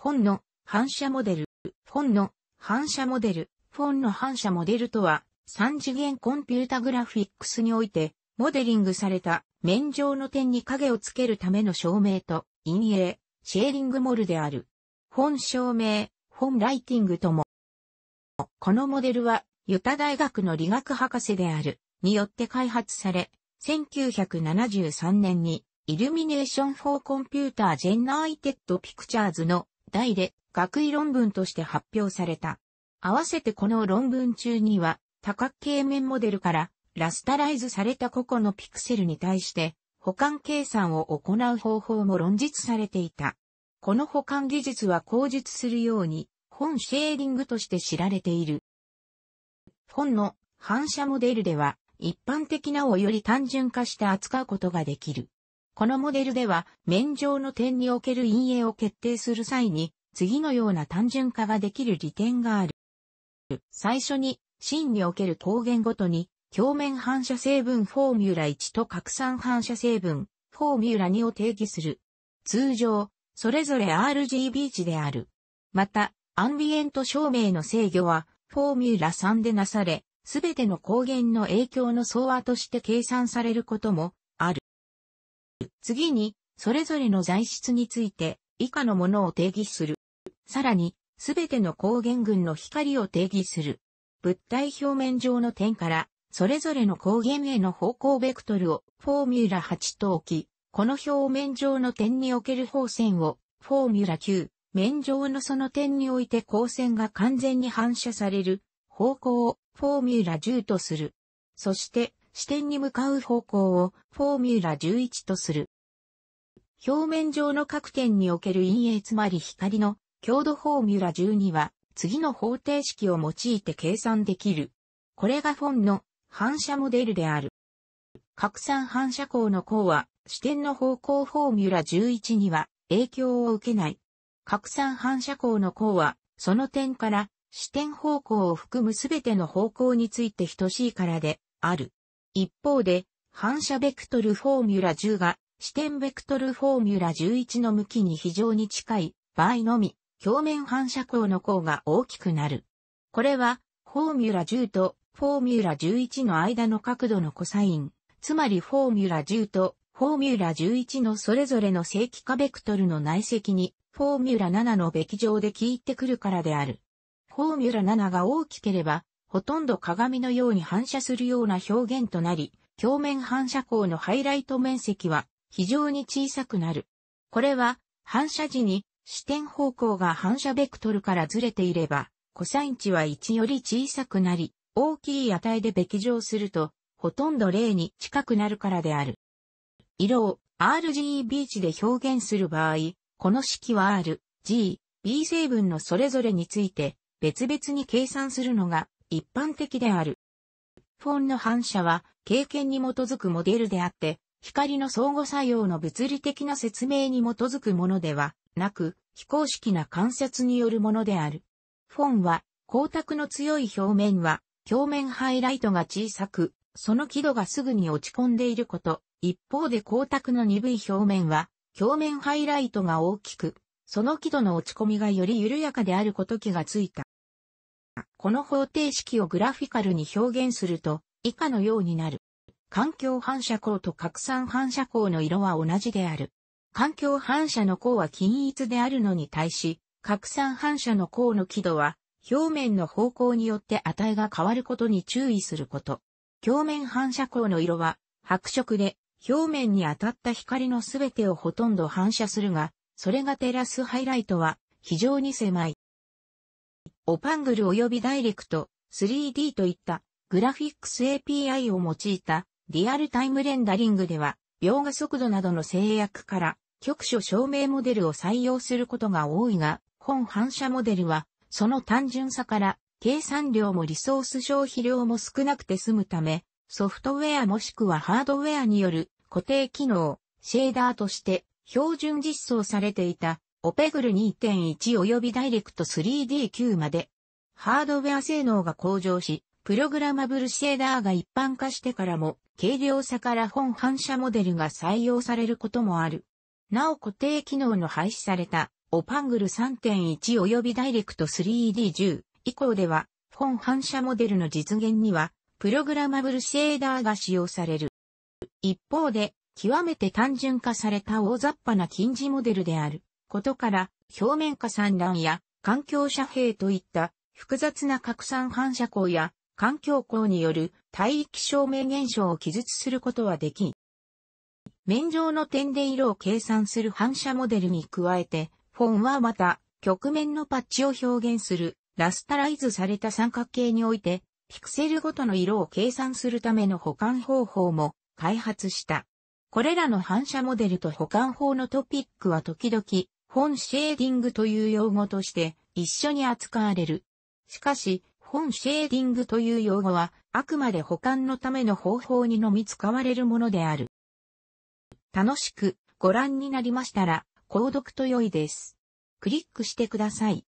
フォンの反射モデル、フォンの反射モデル、フォンの反射モデルとは、三次元コンピュータグラフィックスにおいて、モデリングされた面上の点に影をつけるための照明と、陰影、シェーリングモルである。フォン照明、フォンライティングとも。このモデルは、ユタ大学の理学博士である、によって開発され、1973年に、イルミネーション・フォー・コンピューター・ジェンナーイテッド・ピクチャーズの題で学位論文として発表された。合わせてこの論文中には、多角形面モデルからラスタライズされた個々のピクセルに対して保管計算を行う方法も論述されていた。この保管技術は口述するように本シェーディングとして知られている。本の反射モデルでは一般的なをより単純化して扱うことができる。このモデルでは、面上の点における陰影を決定する際に、次のような単純化ができる利点がある。最初に、芯における光源ごとに、表面反射成分フォーミュラ1と拡散反射成分フォーミュラ2を定義する。通常、それぞれ RGB 値である。また、アンビエント照明の制御は、フォーミュラ3でなされ、すべての光源の影響の総和として計算されることも次に、それぞれの材質について、以下のものを定義する。さらに、すべての光源群の光を定義する。物体表面上の点から、それぞれの光源への方向ベクトルをフォーミュラ8と置き、この表面上の点における方線をフォーミュラ9、面上のその点において光線が完全に反射される方向をフォーミュラ10とする。そして、視点に向かう方向をフォーミュラ11とする。表面上の各点における陰影つまり光の強度フォーミュラ12は次の方程式を用いて計算できる。これがフォンの反射モデルである。拡散反射光の項は視点の方向フォーミュラ11には影響を受けない。拡散反射光の項はその点から視点方向を含むすべての方向について等しいからである。一方で、反射ベクトルフォーミュラ10が、視点ベクトルフォーミュラ11の向きに非常に近い場合のみ、表面反射光の項が大きくなる。これは、フォーミュラ10とフォーミュラ11の間の角度のコサイン、つまりフォーミュラ10とフォーミュラ11のそれぞれの正規化ベクトルの内積に、フォーミュラ7のべき上で効いてくるからである。フォーミュラ7が大きければ、ほとんど鏡のように反射するような表現となり、表面反射光のハイライト面積は非常に小さくなる。これは反射時に視点方向が反射ベクトルからずれていれば、コサイン値は1より小さくなり、大きい値でべき乗すると、ほとんど0に近くなるからである。色を RGB 値で表現する場合、この式は R、G、B 成分のそれぞれについて別々に計算するのが一般的である。フォンの反射は経験に基づくモデルであって、光の相互作用の物理的な説明に基づくものではなく、非公式な観察によるものである。フォンは光沢の強い表面は表面ハイライトが小さく、その輝度がすぐに落ち込んでいること。一方で光沢の鈍い表面は表面ハイライトが大きく、その輝度の落ち込みがより緩やかであること気がついた。この方程式をグラフィカルに表現すると、以下のようになる。環境反射光と拡散反射光の色は同じである。環境反射の光は均一であるのに対し、拡散反射の光の輝度は、表面の方向によって値が変わることに注意すること。表面反射光の色は、白色で、表面に当たった光のすべてをほとんど反射するが、それが照らすハイライトは、非常に狭い。オパングル及びダイレクト、3D といったグラフィックス API を用いたリアルタイムレンダリングでは、描画速度などの制約から局所証明モデルを採用することが多いが、本反射モデルは、その単純さから計算量もリソース消費量も少なくて済むため、ソフトウェアもしくはハードウェアによる固定機能、シェーダーとして標準実装されていたオペグル2.1及びダイレクト 3D9 まで、ハードウェア性能が向上し、プログラマブルシェーダーが一般化してからも、軽量さから本反射モデルが採用されることもある。なお固定機能の廃止された、オパングル3.1及びダイレクト 3D10 以降では、本反射モデルの実現には、プログラマブルシェーダーが使用される。一方で、極めて単純化された大雑把な近似モデルである。ことから、表面化散乱や環境遮蔽といった複雑な拡散反射光や環境光による帯域照明現象を記述することはでき、面上の点で色を計算する反射モデルに加えて、フォンはまた、曲面のパッチを表現する、ラスタライズされた三角形において、ピクセルごとの色を計算するための保管方法も開発した。これらの反射モデルと保管法のトピックは時々本シェーディングという用語として一緒に扱われる。しかし、本シェーディングという用語は、あくまで保管のための方法にのみ使われるものである。楽しくご覧になりましたら、購読と良いです。クリックしてください。